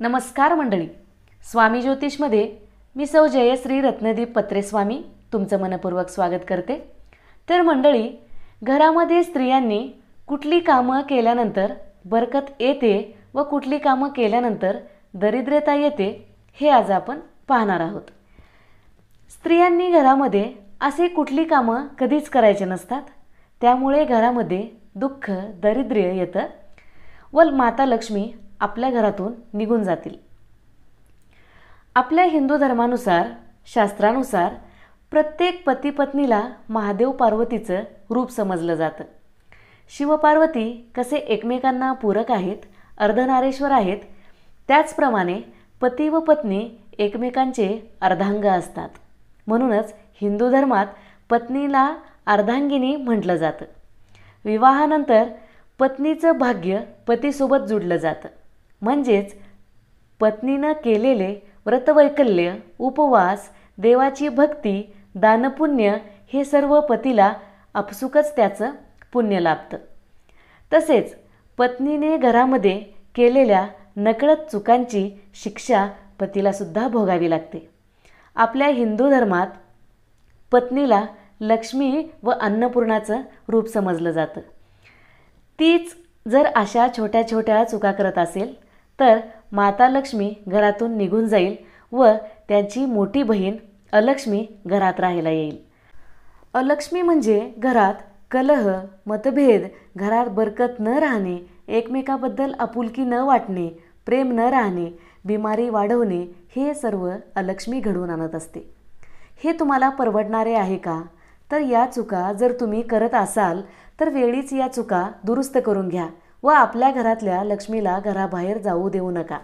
नमस्कार मंडळी स्वामी ज्योतिषमध्ये मी सौ जयश्री रत्नदीप पत्रेस्वामी तुमचं मनपूर्वक स्वागत करते तर मंडळी घरामध्ये स्त्रियांनी कुठली कामं केल्यानंतर बरकत येते व कुठली कामं केल्यानंतर दरिद्रता येते हे आज आपण पाहणार आहोत स्त्रियांनी घरामध्ये असे कुठली कामं कधीच करायचे नसतात त्यामुळे घरामध्ये दुःख दरिद्र्य येतं व माता लक्ष्मी आपल्या घरातून निघून जातील आपल्या हिंदू धर्मानुसार शास्त्रानुसार प्रत्येक पती पत्नीला महादेव पार्वतीचं रूप समजलं जातं शिवपार्वती कसे एकमेकांना पूरक आहेत अर्धनारेश्वर आहेत त्याचप्रमाणे पती व पत्नी एकमेकांचे अर्धांग असतात म्हणूनच हिंदू धर्मात पत्नीला अर्धांगिनी म्हटलं जातं विवाहानंतर पत्नीचं भाग्य पतीसोबत जुडलं जातं म्हणजेच पत्नीनं केलेले व्रतवैकल्य उपवास देवाची भक्ती दानपुण्य हे सर्व पतीला आपसुकच त्याचं पुण्य लाभतं तसेच पत्नीने घरामध्ये केलेल्या नकळत चुकांची शिक्षा पतीलासुद्धा भोगावी लागते आपल्या हिंदू धर्मात पत्नीला लक्ष्मी व अन्नपूर्णाचं रूप समजलं जातं तीच जर अशा छोट्या छोट्या चुका करत असेल तर माता लक्ष्मी घरातून निघून जाईल व त्यांची मोठी बहीण अलक्ष्मी घरात राहायला येईल अलक्ष्मी म्हणजे घरात कलह मतभेद घरात बरकत न राहणे एकमेकाबद्दल आपुलकी न वाटणे प्रेम न राहणे बिमारी वाढवणे हे सर्व अलक्ष्मी घडवून आणत असते हे तुम्हाला परवडणारे आहे का तर या चुका जर तुम्ही करत असाल तर वेळीच या चुका दुरुस्त करून घ्या व आपल्या घरातल्या लक्ष्मीला घराबाहेर जाऊ देऊ नका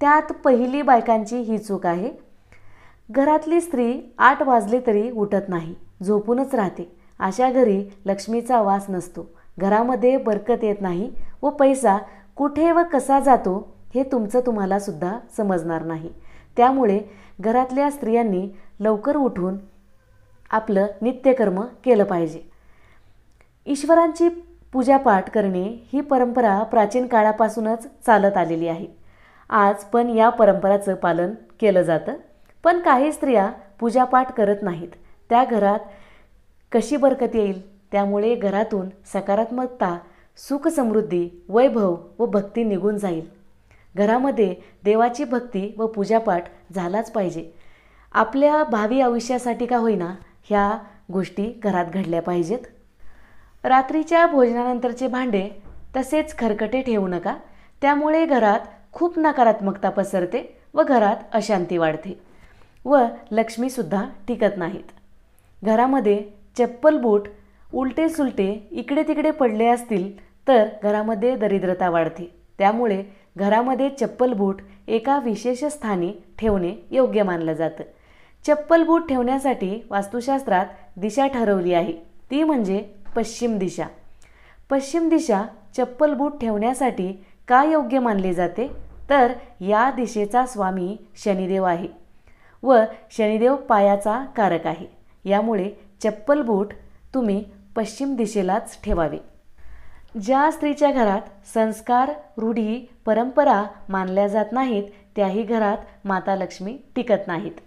त्यात पहिली बायकांची ही चूक आहे घरातली स्त्री आठ वाजले तरी उठत नाही झोपूनच राहते अशा घरी लक्ष्मीचा वास नसतो घरामध्ये बरकत येत नाही व पैसा कुठे व कसा जातो हे तुमचं तुम्हाला सुद्धा समजणार नाही त्यामुळे घरातल्या स्त्रियांनी लवकर उठून आपलं नित्यकर्म केलं पाहिजे ईश्वरांची पूजापाठ करणे ही परंपरा प्राचीन काळापासूनच चालत आलेली आहे आज पण या परंपराचं पालन केलं जातं पण काही स्त्रिया पूजापाठ करत नाहीत त्या घरात कशी बरकत येईल त्यामुळे घरातून सकारात्मकता सुखसमृद्धी वैभव व भक्ती निघून जाईल घरामध्ये देवाची भक्ती व पूजापाठ झालाच पाहिजे आपल्या भावी आयुष्यासाठी का होईना ह्या गोष्टी घरात घडल्या पाहिजेत रात्रीच्या भोजनानंतरचे भांडे तसेच खरकटे ठेवू नका त्यामुळे घरात खूप नकारात्मकता पसरते व घरात अशांती वाढते व लक्ष्मीसुद्धा टिकत नाहीत घरामध्ये चप्पल बूट उलटे सुलटे इकडे तिकडे पडले असतील तर घरामध्ये दरिद्रता वाढते त्यामुळे घरामध्ये चप्पल बूट एका विशेष स्थानी ठेवणे योग्य मानलं जातं चप्पल बूट ठेवण्यासाठी वास्तुशास्त्रात दिशा ठरवली आहे ती म्हणजे पश्चिम दिशा पश्चिम दिशा चप्पल बूट ठेवण्यासाठी का योग्य मानले जाते तर या दिशेचा स्वामी शनिदेव आहे व शनिदेव पायाचा कारक आहे यामुळे चप्पल बूट तुम्ही पश्चिम दिशेलाच ठेवावे ज्या स्त्रीच्या घरात संस्कार रूढी परंपरा मानल्या जात नाहीत त्याही घरात माता लक्ष्मी टिकत नाहीत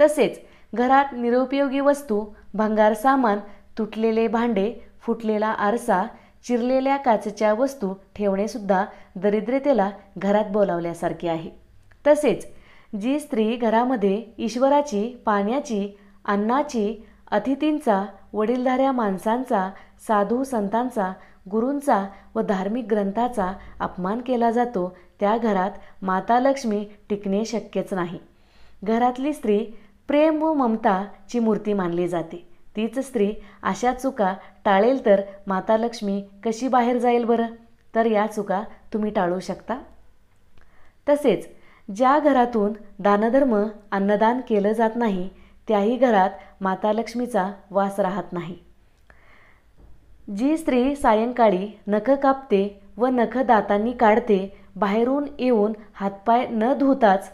तसेच घरात निरुपयोगी वस्तू भंगार सामान तुटलेले भांडे फुटलेला आरसा चिरलेल्या काचेच्या वस्तू ठेवणेसुद्धा दरिद्रतेला घरात बोलावल्यासारखे आहे तसेच जी स्त्री घरामध्ये ईश्वराची पाण्याची अन्नाची अतिथींचा वडीलधाऱ्या माणसांचा साधू संतांचा गुरूंचा व धार्मिक ग्रंथाचा अपमान केला जातो त्या घरात माता लक्ष्मी टिकणे शक्यच नाही घरातली स्त्री प्रेम व ममताची मूर्ती मानली जाते तीच स्त्री अशा चुका टाळेल तर माता लक्ष्मी कशी बाहेर जाईल बरं तर या चुका तुम्ही टाळू शकता तसेच ज्या घरातून दानधर्म अन्नदान केलं जात नाही त्याही घरात माता लक्ष्मीचा वास राहत नाही जी स्त्री सायंकाळी नख कापते व नख दातांनी काढते बाहेरून येऊन हातपाय न धुताच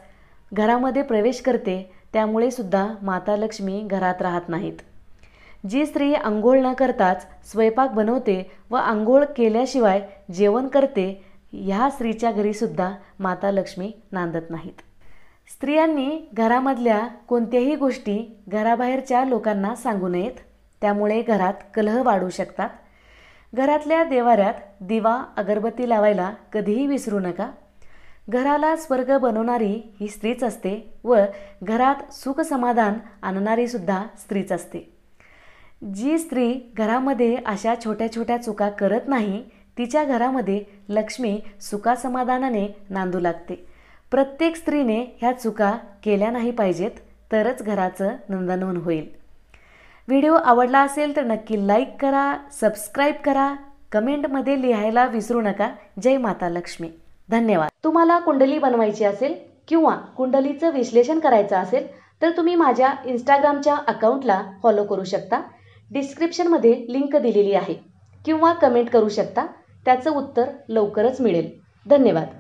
घरामध्ये प्रवेश करते त्यामुळे सुद्धा माता लक्ष्मी घरात राहत नाहीत जी स्त्री आंघोळ न करताच स्वयंपाक बनवते व आंघोळ केल्याशिवाय जेवण करते ह्या स्त्रीच्या घरीसुद्धा माता लक्ष्मी नांदत नाहीत स्त्रियांनी घरामधल्या कोणत्याही गोष्टी घराबाहेरच्या लोकांना सांगू नयेत त्यामुळे घरात कलह वाढू शकतात घरातल्या देवाऱ्यात दिवा अगरबत्ती लावायला कधीही विसरू नका घराला स्वर्ग बनवणारी ही स्त्रीच असते व घरात सुखसमाधान आणणारीसुद्धा स्त्रीच असते जी स्त्री घरामध्ये अशा छोट्या छोट्या चुका करत नाही तिच्या घरामध्ये लक्ष्मी सुखासमाधानाने नांदू लागते प्रत्येक स्त्रीने ह्या चुका केल्या नाही पाहिजेत तरच घराचं नंदनवन होईल व्हिडिओ आवडला असेल तर नक्की लाईक करा सबस्क्राईब करा कमेंटमध्ये लिहायला विसरू नका जय माता लक्ष्मी धन्यवाद तुम्हाला कुंडली बनवायची असेल किंवा कुंडलीचं विश्लेषण करायचं असेल तर तुम्ही माझ्या इंस्टाग्रामच्या अकाउंटला फॉलो करू शकता डिस्क्रिप्शनमध्ये लिंक दिलेली आहे किंवा कमेंट करू शकता त्याचं उत्तर लवकरच मिळेल धन्यवाद